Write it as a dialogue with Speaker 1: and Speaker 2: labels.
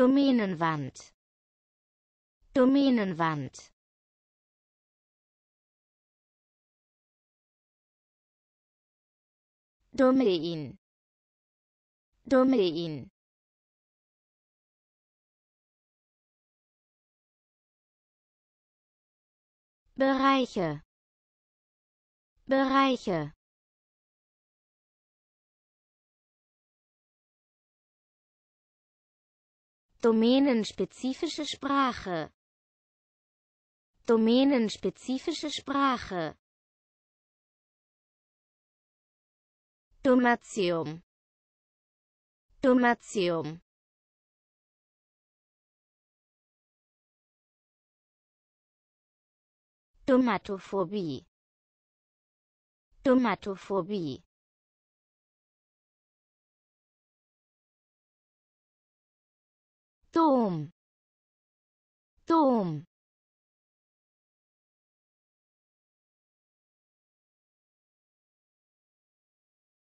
Speaker 1: Domänenwand Domänenwand Domain Domain Bereiche Bereiche Domänenspezifische Sprache Domänenspezifische Sprache Domatium Domatium Domatophobie Domatophobie Tom. Tom.